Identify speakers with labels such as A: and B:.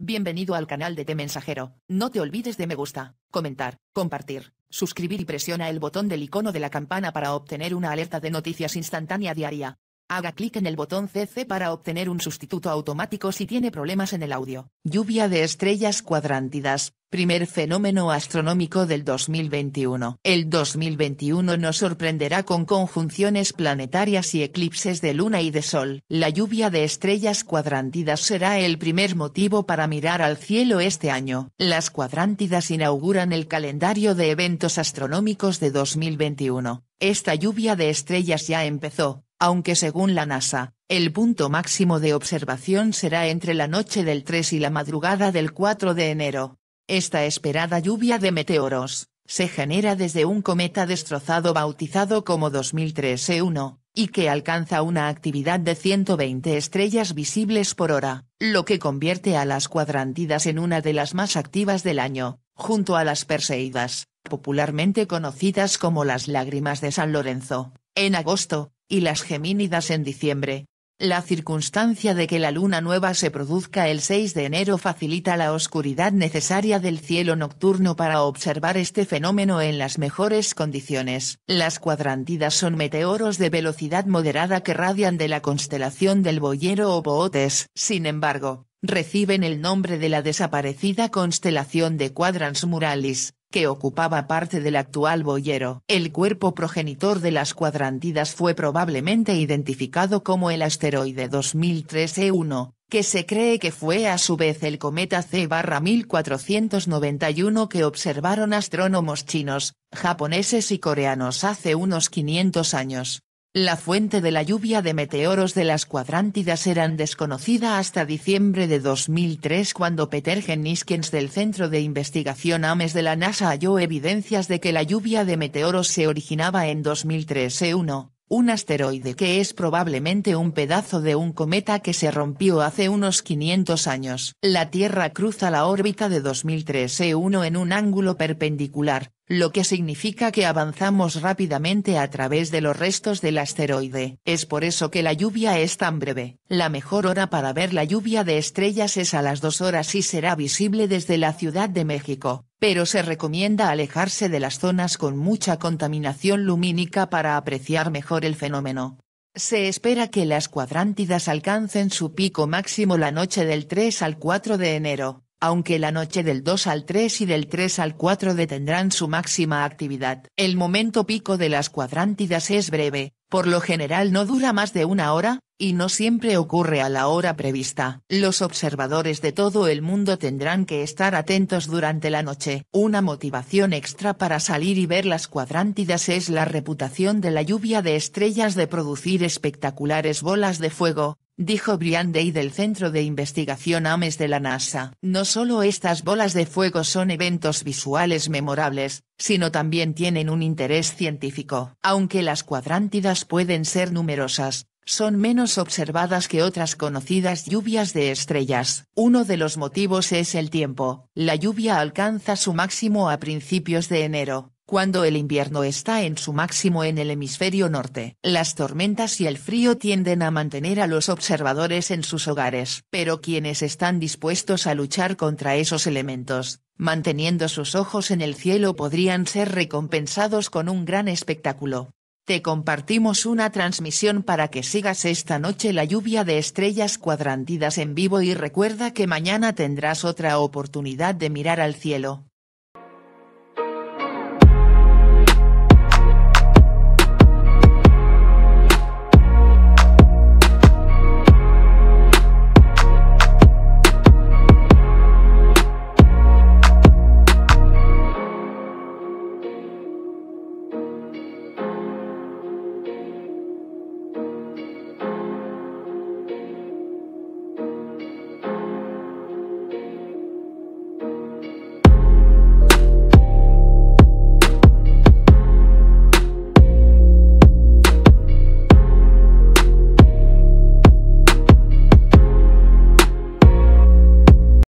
A: Bienvenido al canal de Te Mensajero. No te olvides de me gusta, comentar, compartir, suscribir y presiona el botón del icono de la campana para obtener una alerta de noticias instantánea diaria. Haga clic en el botón CC para obtener un sustituto automático si tiene problemas en el audio. Lluvia de estrellas cuadrántidas, primer fenómeno astronómico del 2021. El 2021 nos sorprenderá con conjunciones planetarias y eclipses de luna y de sol. La lluvia de estrellas cuadrántidas será el primer motivo para mirar al cielo este año. Las cuadrántidas inauguran el calendario de eventos astronómicos de 2021. Esta lluvia de estrellas ya empezó aunque según la NASA, el punto máximo de observación será entre la noche del 3 y la madrugada del 4 de enero. Esta esperada lluvia de meteoros, se genera desde un cometa destrozado bautizado como 2003 E1, y que alcanza una actividad de 120 estrellas visibles por hora, lo que convierte a las cuadrantidas en una de las más activas del año, junto a las Perseidas, popularmente conocidas como las lágrimas de San Lorenzo. En agosto, y las gemínidas en diciembre. La circunstancia de que la luna nueva se produzca el 6 de enero facilita la oscuridad necesaria del cielo nocturno para observar este fenómeno en las mejores condiciones. Las cuadrantidas son meteoros de velocidad moderada que radian de la constelación del Boyero o Bootes. Sin embargo, reciben el nombre de la desaparecida constelación de Quadrans Muralis, que ocupaba parte del actual boyero. El cuerpo progenitor de las cuadrantidas fue probablemente identificado como el asteroide 2003 E1, que se cree que fue a su vez el cometa C-1491 que observaron astrónomos chinos, japoneses y coreanos hace unos 500 años. La fuente de la lluvia de meteoros de las cuadrántidas eran desconocida hasta diciembre de 2003 cuando Peter Geniskens del Centro de Investigación Ames de la NASA halló evidencias de que la lluvia de meteoros se originaba en 2003 E1, un asteroide que es probablemente un pedazo de un cometa que se rompió hace unos 500 años. La Tierra cruza la órbita de 2003 E1 en un ángulo perpendicular, lo que significa que avanzamos rápidamente a través de los restos del asteroide. Es por eso que la lluvia es tan breve. La mejor hora para ver la lluvia de estrellas es a las 2 horas y será visible desde la Ciudad de México, pero se recomienda alejarse de las zonas con mucha contaminación lumínica para apreciar mejor el fenómeno. Se espera que las cuadrántidas alcancen su pico máximo la noche del 3 al 4 de enero aunque la noche del 2 al 3 y del 3 al 4 detendrán su máxima actividad. El momento pico de las cuadrántidas es breve, por lo general no dura más de una hora, y no siempre ocurre a la hora prevista. Los observadores de todo el mundo tendrán que estar atentos durante la noche. Una motivación extra para salir y ver las cuadrántidas es la reputación de la lluvia de estrellas de producir espectaculares bolas de fuego, dijo Brian Day del Centro de Investigación Ames de la NASA. No solo estas bolas de fuego son eventos visuales memorables, sino también tienen un interés científico. Aunque las cuadrántidas pueden ser numerosas, son menos observadas que otras conocidas lluvias de estrellas. Uno de los motivos es el tiempo. La lluvia alcanza su máximo a principios de enero, cuando el invierno está en su máximo en el hemisferio norte. Las tormentas y el frío tienden a mantener a los observadores en sus hogares, pero quienes están dispuestos a luchar contra esos elementos, manteniendo sus ojos en el cielo podrían ser recompensados con un gran espectáculo. Te compartimos una transmisión para que sigas esta noche la lluvia de estrellas cuadrantidas en vivo y recuerda que mañana tendrás otra oportunidad de mirar al cielo.